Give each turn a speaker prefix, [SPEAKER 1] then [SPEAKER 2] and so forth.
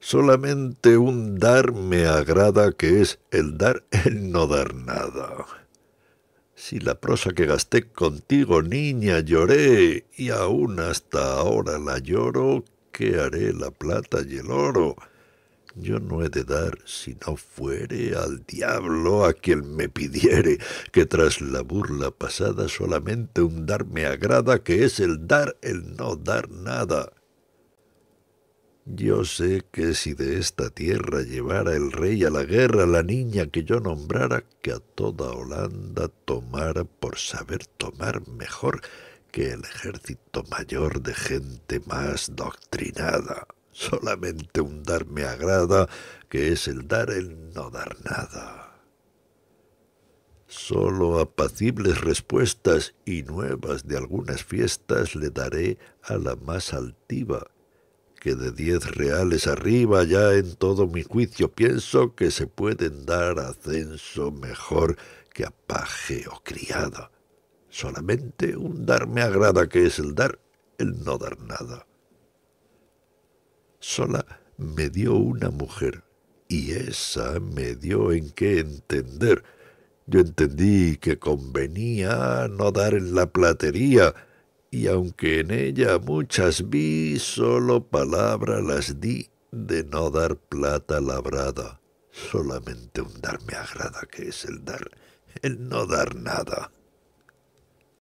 [SPEAKER 1] Solamente un dar me agrada que es el dar el no dar nada. Si la prosa que gasté contigo, niña, lloré, y aún hasta ahora la lloro, ¿qué haré la plata y el oro? Yo no he de dar, si no fuere, al diablo a quien me pidiere, que tras la burla pasada solamente un dar me agrada, que es el dar el no dar nada. Yo sé que si de esta tierra llevara el rey a la guerra la niña que yo nombrara, que a toda Holanda tomara por saber tomar mejor que el ejército mayor de gente más doctrinada. Solamente un dar me agrada, que es el dar el no dar nada. Solo apacibles respuestas y nuevas de algunas fiestas le daré a la más altiva que de diez reales arriba ya en todo mi juicio pienso que se pueden dar ascenso mejor que a paje o criado. Solamente un dar me agrada, que es el dar, el no dar nada. Sola me dio una mujer, y esa me dio en qué entender. Yo entendí que convenía no dar en la platería, y aunque en ella muchas vi, solo palabra las di de no dar plata labrada. Solamente un dar me agrada, que es el dar, el no dar nada.